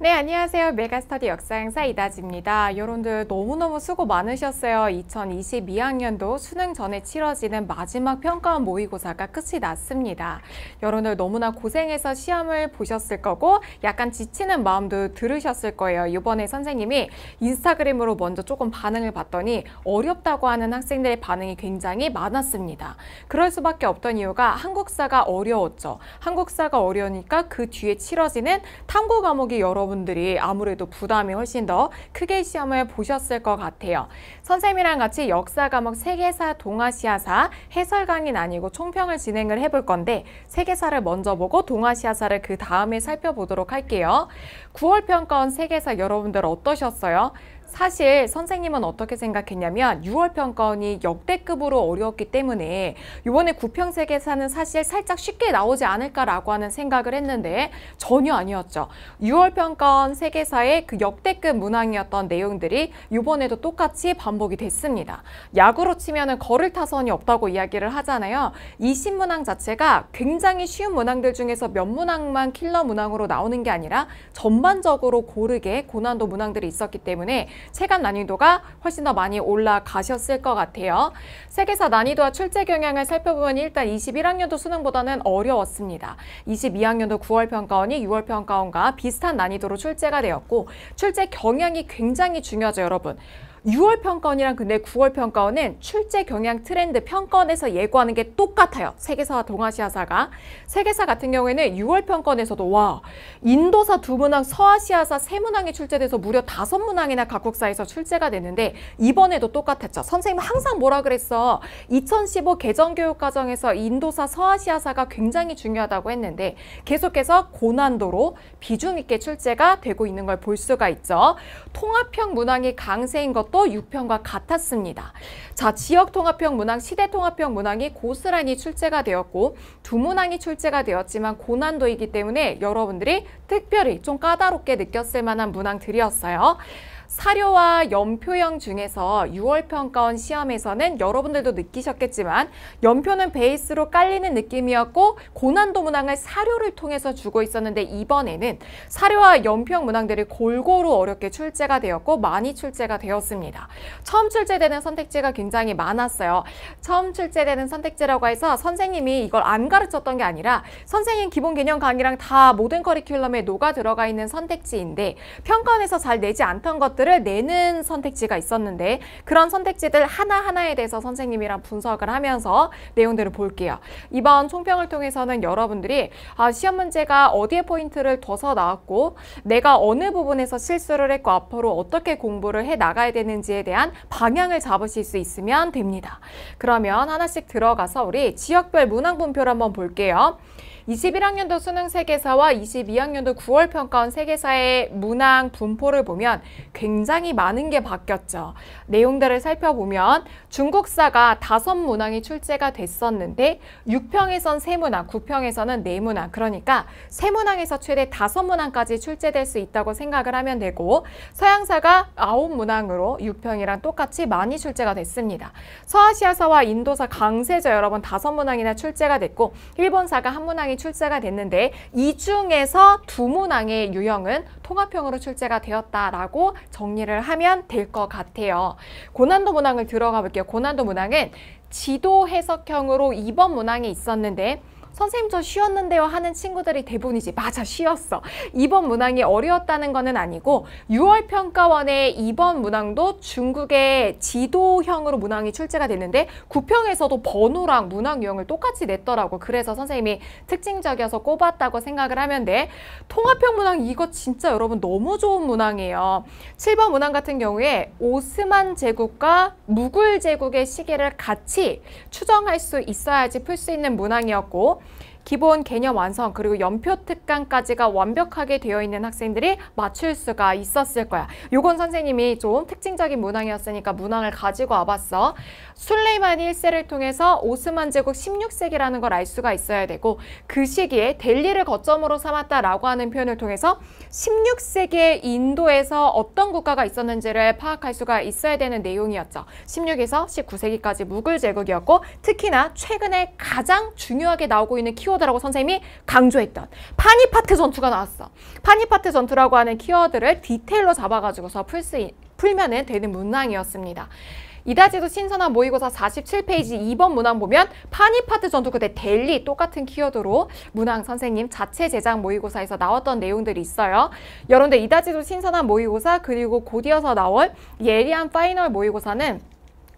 네, 안녕하세요. 메가스터디 역사 행사 이다지입니다. 여러분들 너무너무 수고 많으셨어요. 2022학년도 수능 전에 치러지는 마지막 평가원 모의고사가 끝이 났습니다. 여러분들 너무나 고생해서 시험을 보셨을 거고 약간 지치는 마음도 들으셨을 거예요. 이번에 선생님이 인스타그램으로 먼저 조금 반응을 봤더니 어렵다고 하는 학생들의 반응이 굉장히 많았습니다. 그럴 수밖에 없던 이유가 한국사가 어려웠죠. 한국사가 어려우니까 그 뒤에 치러지는 탐구 과목이 여러 여러분들이 아무래도 부담이 훨씬 더 크게 시험을 보셨을 것 같아요. 선생님이랑 같이 역사 과목 세계사, 동아시아사, 해설 강의는 아니고 총평을 진행을 해볼 건데 세계사를 먼저 보고 동아시아사를 그 다음에 살펴보도록 할게요. 9월 평가원 세계사 여러분들 어떠셨어요? 사실 선생님은 어떻게 생각했냐면 6월 평가원이 역대급으로 어려웠기 때문에 이번에 구평세계사는 사실 살짝 쉽게 나오지 않을까라고 하는 생각을 했는데 전혀 아니었죠. 6월 평가원 세계사의 그 역대급 문항이었던 내용들이 이번에도 똑같이 반복이 됐습니다. 야구로 치면은 걸을 타선이 없다고 이야기를 하잖아요. 이 신문항 자체가 굉장히 쉬운 문항들 중에서 몇 문항만 킬러 문항으로 나오는 게 아니라 전반적으로 고르게 고난도 문항들이 있었기 때문에 체감 난이도가 훨씬 더 많이 올라가셨을 것 같아요. 세계사 난이도와 출제 경향을 살펴보면 일단 21학년도 수능보다는 어려웠습니다. 22학년도 9월 평가원이 6월 평가원과 비슷한 난이도로 출제가 되었고 출제 경향이 굉장히 중요하죠, 여러분. 6월 평가원이랑 근데 9월 평가원은 출제 경향 트렌드 평가원에서 예고하는 게 똑같아요. 세계사와 동아시아사가. 세계사 같은 경우에는 6월 평가원에서도 와 인도사 두 문항, 서아시아사 세 문항이 출제돼서 무려 다섯 문항이나 각국사에서 출제가 됐는데 이번에도 똑같았죠. 선생님 항상 뭐라 그랬어? 2015 개정교육 과정에서 인도사, 서아시아사가 굉장히 중요하다고 했는데 계속해서 고난도로 비중 있게 출제가 되고 있는 걸 볼 수가 있죠. 통합형 문항이 강세인 것도 문학도 6편과 같았습니다. 자, 지역 통합형 문학, 시대 통합형 문학이 고스란히 출제가 되었고 두 문항이 출제가 되었지만 고난도이기 때문에 여러분들이 특별히 좀 까다롭게 느꼈을 만한 문항들이었어요. 사료와 연표형 중에서 6월 평가원 시험에서는 여러분들도 느끼셨겠지만 연표는 베이스로 깔리는 느낌이었고 고난도 문항을 사료를 통해서 주고 있었는데 이번에는 사료와 연표형 문항들이 골고루 어렵게 출제가 되었고 많이 출제가 되었습니다. 처음 출제되는 선택지가 굉장히 많았어요. 처음 출제되는 선택지라고 해서 선생님이 이걸 안 가르쳤던 게 아니라 선생님 기본 개념 강의랑 다 모든 커리큘럼에 녹아 들어가 있는 선택지인데 평가원에서 잘 내지 않던 것 것들을 내는 선택지가 있었는데 그런 선택지들 하나하나에 대해서 선생님이랑 분석을 하면서 내용들을 볼게요. 이번 총평을 통해서는 여러분들이 아, 시험 문제가 어디에 포인트를 둬서 나왔고 내가 어느 부분에서 실수를 했고 앞으로 어떻게 공부를 해 나가야 되는지에 대한 방향을 잡으실 수 있으면 됩니다. 그러면 하나씩 들어가서 우리 지역별 문항 분표를 한번 볼게요. 21학년도 수능 세계사와 22학년도 9월 평가원 세계사의 문항 분포를 보면 굉장히 많은 게 바뀌었죠. 내용들을 살펴보면 중국사가 다섯 문항이 출제가 됐었는데 6평에선 세문항 9평에서는 네문항 그러니까 세문항에서 최대 다섯 문항까지 출제될 수 있다고 생각을 하면 되고 서양사가 아홉 문항으로 6평이랑 똑같이 많이 출제가 됐습니다. 서아시아사와 인도사 강세저 여러분 다섯 문항이나 출제가 됐고 일본사가 한 문항이 문항이 출제가 됐는데 이 중에서 두 문항의 유형은 통합형으로 출제가 되었다라고 정리를 하면 될 것 같아요. 고난도 문항을 들어가 볼게요. 고난도 문항은 지도 해석형으로 2번 문항에 있었는데 선생님 저 쉬었는데요 하는 친구들이 대부분이지 맞아 쉬었어. 이번 문항이 어려웠다는 거는 아니고 6월 평가원의 이번 문항도 중국의 지도형으로 문항이 출제가 됐는데 구평에서도 번호랑 문항 유형을 똑같이 냈더라고. 그래서 선생님이 특징적이어서 꼽았다고 생각을 하면 돼. 통합형 문항 이거 진짜 여러분 너무 좋은 문항이에요. 7번 문항 같은 경우에 오스만 제국과 무굴 제국의 시기를 같이 추정할 수 있어야지 풀 수 있는 문항이었고 기본 개념 완성 그리고 연표 특강까지가 완벽하게 되어 있는 학생들이 맞출 수가 있었을 거야. 요건 선생님이 좀 특징적인 문항이었으니까 문항을 가지고 와봤어. 술레이마 1세를 통해서 오스만 제국 16세기라는 걸 알 수가 있어야 되고 그 시기에 델리를 거점으로 삼았다라고 하는 표현을 통해서 16세기의 인도에서 어떤 국가가 있었는지를 파악할 수가 있어야 되는 내용이었죠. 16에서 19세기까지 무굴 제국이었고 특히나 최근에 가장 중요하게 나오고 있는 키워드 키워드라고 선생님이 강조했던 파니파트 전투가 나왔어. 파니파트 전투라고 하는 키워드를 디테일로 잡아가지고서 풀 수, 풀면 되는 문항이었습니다. 이다지도 신선한 모의고사 47페이지 2번 문항 보면 파니파트 전투 그때 델리 똑같은 키워드로 문항 선생님 자체 제작 모의고사에서 나왔던 내용들이 있어요. 여러분들 이다지도 신선한 모의고사 그리고 곧이어서 나올 예리한 파이널 모의고사는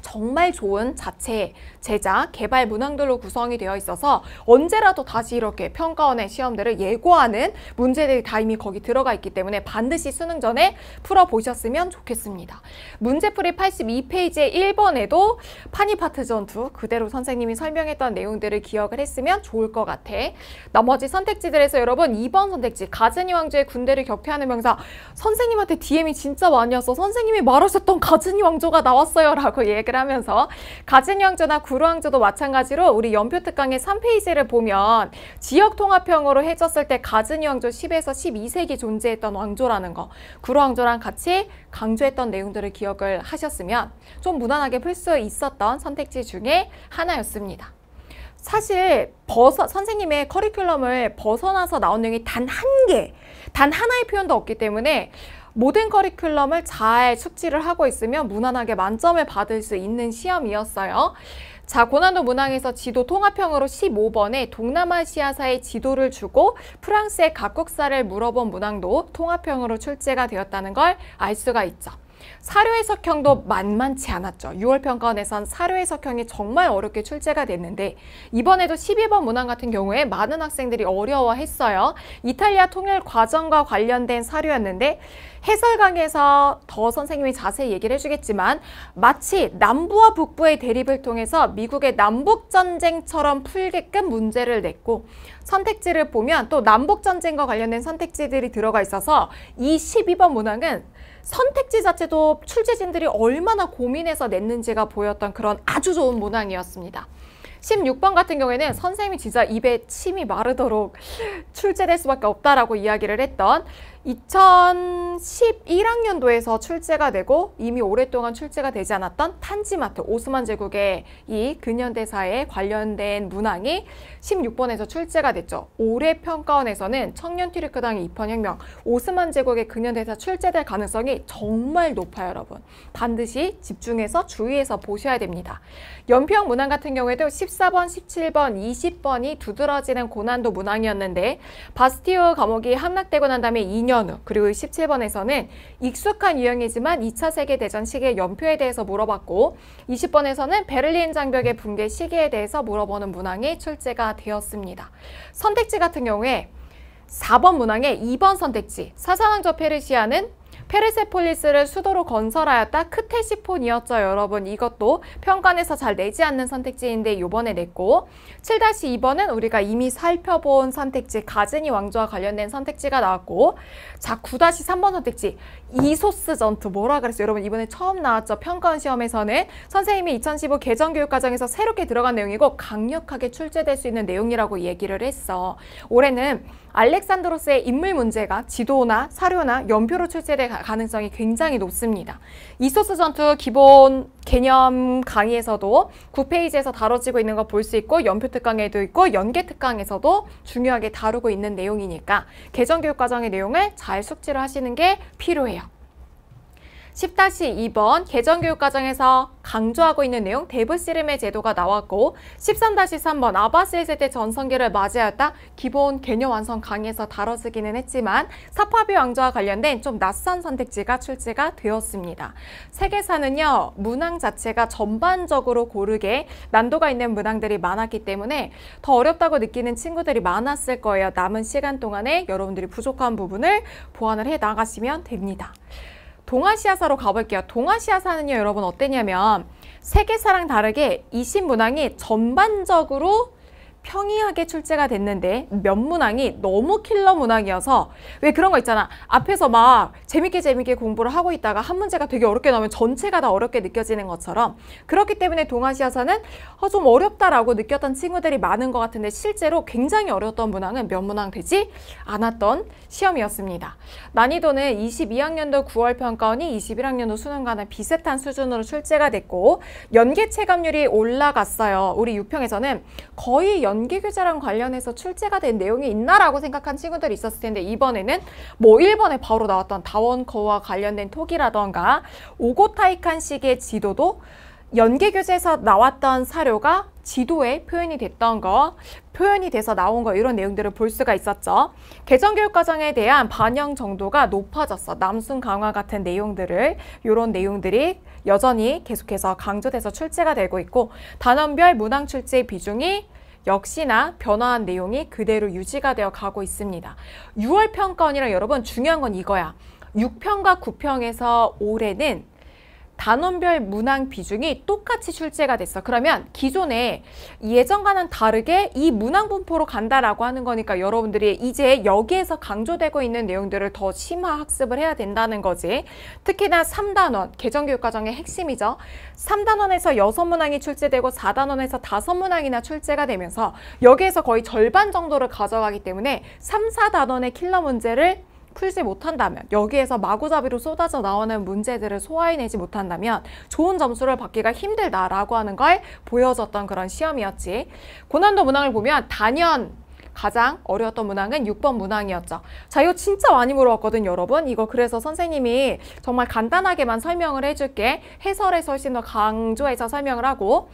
정말 좋은 자체, 제작, 개발 문항들로 구성이 되어 있어서 언제라도 다시 이렇게 평가원의 시험들을 예고하는 문제들이 다 이미 거기 들어가 있기 때문에 반드시 수능 전에 풀어보셨으면 좋겠습니다. 문제풀이 8 2페이지에 1번에도 파니파트 전투 그대로 선생님이 설명했던 내용들을 기억을 했으면 좋을 것 같아. 나머지 선택지들에서 여러분 2번 선택지 가즈니 왕조의 군대를 격퇴하는 명사 선생님한테 DM이 진짜 많이 와서 선생님이 말하셨던 가즈니 왕조가 나왔어요 라고 얘기 예, 얘기를 하면서 가진영조나 구로왕조도 마찬가지로 우리 연표특강의 3페이지를 보면 지역통합형으로 해줬을 때가진영조 10에서 12세기 존재했던 왕조라는 거 구로왕조랑 같이 강조했던 내용들을 기억을 하셨으면 좀 무난하게 풀 수 있었던 선택지 중에 하나였습니다. 사실 벗어, 선생님의 커리큘럼을 벗어나서 나온 내용이 단 한 개, 단 하나의 표현도 없기 때문에 모든 커리큘럼을 잘 숙지를 하고 있으면 무난하게 만점을 받을 수 있는 시험이었어요. 자, 고난도 문항에서 지도 통합형으로 15번에 동남아시아사의 지도를 주고 프랑스의 각국사를 물어본 문항도 통합형으로 출제가 되었다는 걸 알 수가 있죠. 사료해석형도 만만치 않았죠. 6월 평가원에선 사료해석형이 정말 어렵게 출제가 됐는데 이번에도 12번 문항 같은 경우에 많은 학생들이 어려워했어요. 이탈리아 통일 과정과 관련된 사료였는데 해설 강의에서 더 선생님이 자세히 얘기를 해주겠지만 마치 남부와 북부의 대립을 통해서 미국의 남북전쟁처럼 풀게끔 문제를 냈고 선택지를 보면 또 남북전쟁과 관련된 선택지들이 들어가 있어서 이 12번 문항은 선택지 자체도 출제진들이 얼마나 고민해서 냈는지가 보였던 그런 아주 좋은 문항이었습니다. 16번 같은 경우에는 선생님이 진짜 입에 침이 마르도록 출제될 수밖에 없다라고 이야기를 했던 2011학년도에서 출제가 되고 이미 오랫동안 출제가 되지 않았던 탄지마트 오스만 제국의 이 근현대사에 관련된 문항이 16번에서 출제가 됐죠. 올해 평가원에서는 청년 티르크당의 입헌혁명 오스만 제국의 근현대사 출제될 가능성이 정말 높아요 여러분. 반드시 집중해서 주의해서 보셔야 됩니다. 연평 문항 같은 경우에도 14번, 17번, 20번이 두드러지는 고난도 문항이었는데 바스티오 감옥이 함락되고 난 다음에 2년 연어 그리고 17번에서는 익숙한 유형이지만 2차 세계대전 시기의 연표에 대해서 물어봤고 20번에서는 베를린 장벽의 붕괴 시기에 대해서 물어보는 문항이 출제가 되었습니다. 선택지 같은 경우에 4번 문항의 2번 선택지 사사왕 저 페르시아는 페르세폴리스를 수도로 건설하였다 크테시폰이었죠 여러분 이것도 평관에서 잘 내지 않는 선택지인데 요번에 냈고 7-2번은 우리가 이미 살펴본 선택지 가즈니 왕조와 관련된 선택지가 나왔고 자 9-3번 선택지 이소스 전투 뭐라 그랬어요? 여러분 이번에 처음 나왔죠? 평가원 시험에서는 선생님이 2015 개정 교육과정에서 새롭게 들어간 내용이고 강력하게 출제될 수 있는 내용이라고 얘기를 했어. 올해는 알렉산드로스의 인물 문제가 지도나 사료나 연표로 출제될 가능성이 굉장히 높습니다. 이소스 전투 기본 개념 강의에서도 9페이지에서 다뤄지고 있는 거 볼 수 있고 연표 특강에도 있고 연계 특강에서도 중요하게 다루고 있는 내용이니까 개정 교육과정의 내용을 잘 숙지를 하시는 게 필요해요. 10-2번 개정교육과정에서 강조하고 있는 내용 대부씨름의 제도가 나왔고 13-3번 아바스 1세대 전성기를 맞이하였다 기본 개념 완성 강의에서 다뤄지기는 했지만 사파비 왕조와 관련된 좀 낯선 선택지가 출제가 되었습니다. 세계사는요 문항 자체가 전반적으로 고르게 난도가 있는 문항들이 많았기 때문에 더 어렵다고 느끼는 친구들이 많았을 거예요. 남은 시간 동안에 여러분들이 부족한 부분을 보완을 해 나가시면 됩니다. 동아시아사로 가볼게요. 동아시아사는요, 여러분 어땠냐면 세계사랑 다르게 이 신문항이 전반적으로 평이하게 출제가 됐는데 몇 문항이 너무 킬러 문항이어서 왜 그런 거 있잖아 앞에서 막 재밌게 재밌게 공부를 하고 있다가 한 문제가 되게 어렵게 나오면 전체가 다 어렵게 느껴지는 것처럼 그렇기 때문에 동아시아사는 어, 좀 어렵다라고 느꼈던 친구들이 많은 것 같은데 실제로 굉장히 어려웠던 문항은 몇 문항 되지 않았던 시험이었습니다 난이도는 22학년도 9월 평가원이 21학년도 수능과는 비슷한 수준으로 출제가 됐고 연계 체감률이 올라갔어요 우리 6평에서는 거의 연기 규제랑 관련해서 출제가 된 내용이 있나라고 생각한 친구들이 있었을 텐데 이번에는 뭐 1번에 바로 나왔던 다원커와 관련된 톡이라던가 오고타이칸식의 지도도 연계 교재에서 나왔던 사료가 지도에 표현이 됐던 거, 표현이 돼서 나온 거 이런 내용들을 볼 수가 있었죠. 개정 교육 과정에 대한 반영 정도가 높아졌어. 남순 강화 같은 내용들을 이런 내용들이 여전히 계속해서 강조돼서 출제가 되고 있고 단원별 문항 출제 비중이 역시나 변화한 내용이 그대로 유지가 되어 가고 있습니다. 6월 평가원이랑 여러분 중요한 건 이거야. 6평과 9평에서 올해는 단원별 문항 비중이 똑같이 출제가 됐어. 그러면 기존에 예전과는 다르게 이 문항 분포로 간다라고 하는 거니까 여러분들이 이제 여기에서 강조되고 있는 내용들을 더 심화 학습을 해야 된다는 거지. 특히나 3단원, 개정교육과정의 핵심이죠. 3단원에서 6문항이 출제되고 4단원에서 5문항이나 출제가 되면서 여기에서 거의 절반 정도를 가져가기 때문에 3, 4단원의 킬러 문제를 풀지 못한다면 여기에서 마구잡이로 쏟아져 나오는 문제들을 소화해내지 못한다면 좋은 점수를 받기가 힘들다라고 하는 걸 보여줬던 그런 시험이었지. 고난도 문항을 보면 단연 가장 어려웠던 문항은 6번 문항이었죠. 자, 이거 진짜 많이 물어봤거든요, 여러분. 이거 그래서 선생님이 정말 간단하게만 설명을 해줄게. 해설에서 훨씬 더 강조해서 설명을 하고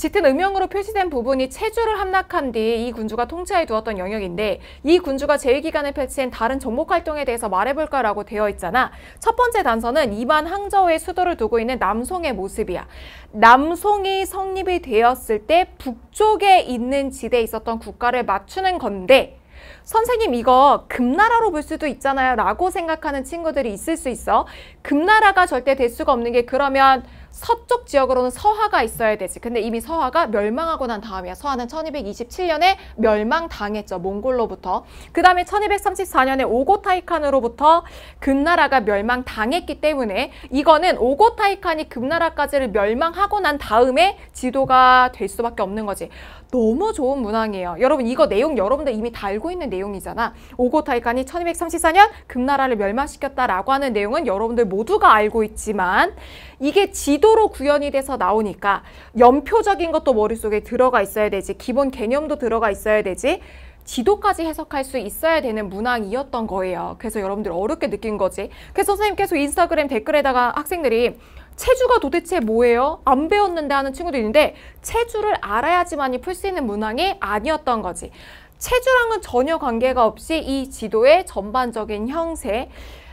짙은 음영으로 표시된 부분이 체주를 함락한 뒤 이 군주가 통치해 두었던 영역인데 이 군주가 제위 기간에 펼친 다른 정복 활동에 대해서 말해볼까라고 되어 있잖아. 첫 번째 단서는 이반 항저우의 수도를 두고 있는 남송의 모습이야. 남송이 성립이 되었을 때 북쪽에 있는 지대에 있었던 국가를 맞추는 건데 선생님 이거 금나라로 볼 수도 있잖아요 라고 생각하는 친구들이 있을 수 있어. 금나라가 절대 될 수가 없는 게 그러면 서쪽 지역으로는 서하가 있어야 되지. 근데 이미 서하가 멸망하고 난 다음이야. 서하는 1227년에 멸망당했죠. 몽골로부터. 그 다음에 1234년에 오고타이칸으로부터 금나라가 멸망당했기 때문에 이거는 오고타이칸이 금나라까지를 멸망하고 난 다음에 지도가 될 수밖에 없는 거지. 너무 좋은 문항이에요. 여러분 이거 내용 여러분들 이미 다 알고 있는 내용이잖아. 오고타이칸이 1234년 금나라를 멸망시켰다라고 하는 내용은 여러분들 모두가 알고 있지만 이게 지 지도로 구현이 돼서 나오니까 연표적인 것도 머릿속에 들어가 있어야 되지 기본 개념도 들어가 있어야 되지 지도까지 해석할 수 있어야 되는 문항이었던 거예요. 그래서 여러분들 어렵게 느낀 거지. 그래서 선생님께서 인스타그램 댓글에다가 학생들이 체주가 도대체 뭐예요? 안 배웠는데 하는 친구도 있는데 체주를 알아야지만이 풀 수 있는 문항이 아니었던 거지. 체주랑은 전혀 관계가 없이 이 지도의 전반적인 형세,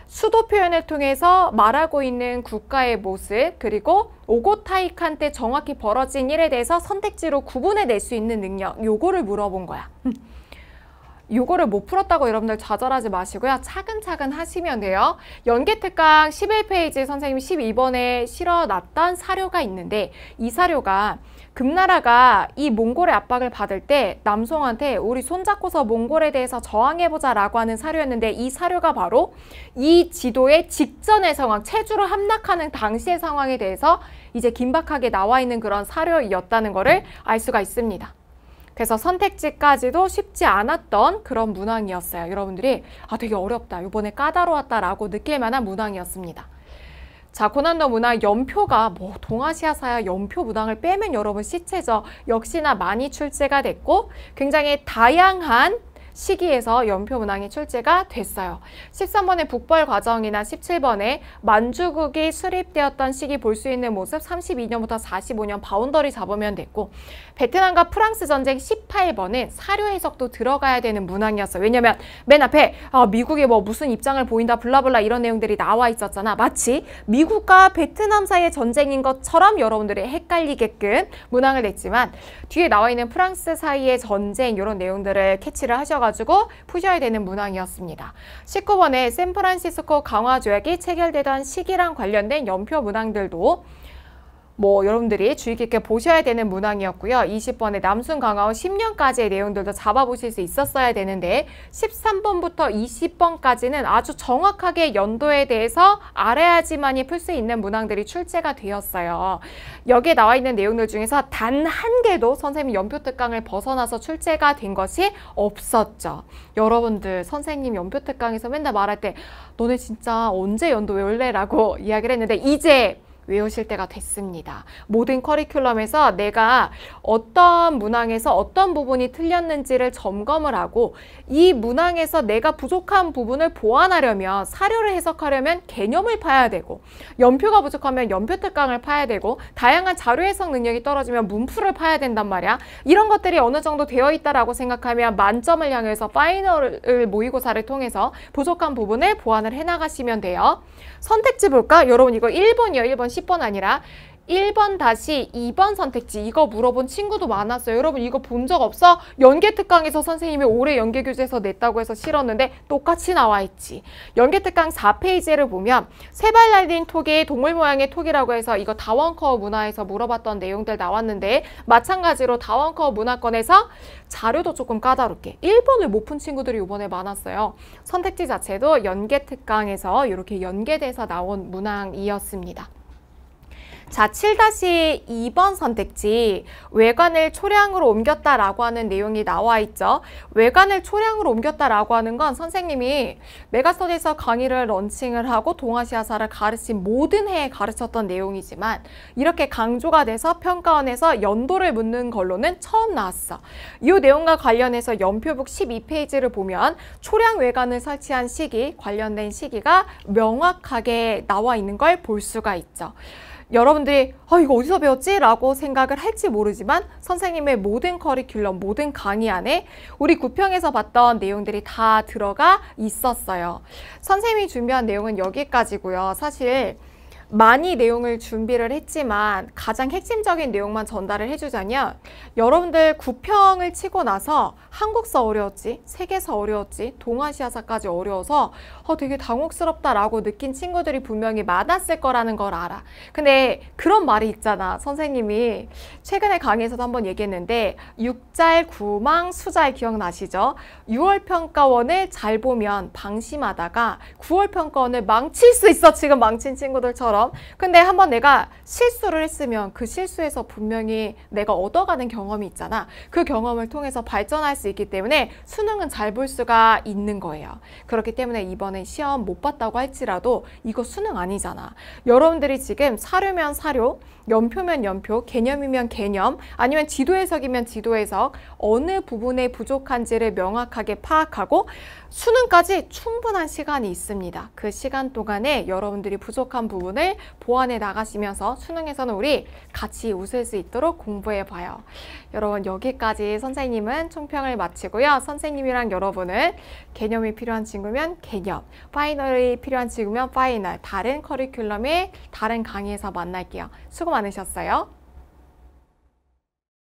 수도 표현을 통해서 말하고 있는 국가의 모습 그리고 오고타이칸 때 정확히 벌어진 일에 대해서 선택지로 구분해 낼 수 있는 능력 요거를 물어본 거야. 요거를 못 풀었다고 여러분들 좌절하지 마시고요. 차근차근 하시면 돼요. 연계특강 11페이지 선생님 12번에 실어놨던 사료가 있는데 이 사료가 금나라가 이 몽골의 압박을 받을 때 남송한테 우리 손잡고서 몽골에 대해서 저항해보자 라고 하는 사료였는데 이 사료가 바로 이 지도의 직전의 상황, 체주로 함락하는 당시의 상황에 대해서 이제 긴박하게 나와 있는 그런 사료였다는 거를 알 수가 있습니다. 그래서 선택지까지도 쉽지 않았던 그런 문항이었어요. 여러분들이 아 되게 어렵다, 이번에 까다로웠다라고 느낄 만한 문항이었습니다. 자, 고난도 문항 연표가 뭐 동아시아사야 연표 문항을 빼면 여러분 시체죠. 역시나 많이 출제가 됐고 굉장히 다양한 시기에서 연표문항이 출제가 됐어요. 13번의 북벌 과정이나 1 7번의 만주국이 수립되었던 시기 볼 수 있는 모습 32년부터 45년 바운더리 잡으면 됐고 베트남과 프랑스 전쟁 18번은 사료 해석도 들어가야 되는 문항이었어요. 왜냐면 맨 앞에 아, 어, 미국이 뭐 무슨 입장을 보인다 블라블라 이런 내용들이 나와 있었잖아. 마치 미국과 베트남 사이의 전쟁인 것처럼 여러분들이 헷갈리게끔 문항을 냈지만 뒤에 나와 있는 프랑스 사이의 전쟁 이런 내용들을 캐치를 하셔가지고 가지고 푸셔야 되는 문항이었습니다. 19번에 샌프란시스코 강화 조약이 체결되던 시기랑 관련된 연표 문항들도 뭐 여러분들이 주의 깊게 보셔야 되는 문항이었고요. 20번에 남순 강화원 10년까지의 내용들도 잡아보실 수 있었어야 되는데 13번부터 20번까지는 아주 정확하게 연도에 대해서 알아야지만이 풀 수 있는 문항들이 출제가 되었어요. 여기에 나와 있는 내용들 중에서 단 한 개도 선생님 연표 특강을 벗어나서 출제가 된 것이 없었죠. 여러분들 선생님 연표 특강에서 맨날 말할 때 너네 진짜 언제 연도 외올래 라고 이야기를 했는데 이제 외우실 때가 됐습니다. 모든 커리큘럼에서 내가 어떤 문항에서 어떤 부분이 틀렸는지를 점검을 하고 이 문항에서 내가 부족한 부분을 보완하려면 사료를 해석하려면 개념을 파야 되고 연표가 부족하면 연표 특강을 파야 되고 다양한 자료 해석 능력이 떨어지면 문풀을 파야 된단 말이야. 이런 것들이 어느 정도 되어 있다라고 생각하면 만점을 향해서 파이널을 모의고사를 통해서 부족한 부분을 보완을 해나가시면 돼요. 선택지 볼까? 여러분 이거 1번이요. 1번 10번 아니라 1번 다시 2번 선택지 이거 물어본 친구도 많았어요. 여러분 이거 본 적 없어? 연계특강에서 선생님이 올해 연계교재에서 냈다고 해서 실었는데 똑같이 나와있지. 연계특강 4페이지를 보면 세발 날린 토기, 동물 모양의 토기라고 해서 이거 다원커 문화에서 물어봤던 내용들 나왔는데 마찬가지로 다원커 문화권에서 자료도 조금 까다롭게 1번을 못 푼 친구들이 이번에 많았어요. 선택지 자체도 연계특강에서 이렇게 연계돼서 나온 문항이었습니다. 자, 7-2번 선택지 외관을 초량으로 옮겼다라고 하는 내용이 나와 있죠. 외관을 초량으로 옮겼다라고 하는 건 선생님이 메가스터디에서 강의를 런칭을 하고 동아시아사를 가르친 모든 해에 가르쳤던 내용이지만 이렇게 강조가 돼서 평가원에서 연도를 묻는 걸로는 처음 나왔어. 이 내용과 관련해서 연표북 12페이지를 보면 초량 외관을 설치한 시기, 관련된 시기가 명확하게 나와 있는 걸 볼 수가 있죠. 여러분들이 아 이거 어디서 배웠지? 라고 생각을 할지 모르지만 선생님의 모든 커리큘럼, 모든 강의 안에 우리 구평에서 봤던 내용들이 다 들어가 있었어요. 선생님이 준비한 내용은 여기까지고요. 사실 많이 내용을 준비를 했지만 가장 핵심적인 내용만 전달을 해주자면 여러분들 구평을 치고 나서 한국서 어려웠지, 세계서 어려웠지, 동아시아사까지 어려워서 어, 되게 당혹스럽다라고 느낀 친구들이 분명히 많았을 거라는 걸 알아. 근데 그런 말이 있잖아. 선생님이 최근에 강의에서도 한번 얘기했는데 육잘 구망 수잘 기억나시죠? 6월 평가원을 잘 보면 방심하다가 9월 평가원을 망칠 수 있어. 지금 망친 친구들처럼. 근데 한번 내가 실수를 했으면 그 실수에서 분명히 내가 얻어가는 경험이 있잖아. 그 경험을 통해서 발전할 수 있기 때문에 수능은 잘 볼 수가 있는 거예요. 그렇기 때문에 이번에 이번에 시험 못 봤다고 할지라도 이거 수능 아니잖아. 여러분들이 지금 사려면 사료, 연표면 연표, 개념이면 개념, 아니면 지도 해석이면 지도 해석, 어느 부분에 부족한지를 명확하게 파악하고 수능까지 충분한 시간이 있습니다. 그 시간 동안에 여러분들이 부족한 부분을 보완해 나가시면서 수능에서는 우리 같이 웃을 수 있도록 공부해 봐요. 여러분 여기까지 선생님은 총평을 마치고요. 선생님이랑 여러분은 개념이 필요한 친구면 개념, 파이널이 필요한 친구면 파이널, 다른 커리큘럼의 다른 강의에서 만날게요. 수고 많습니다. 많으셨어요.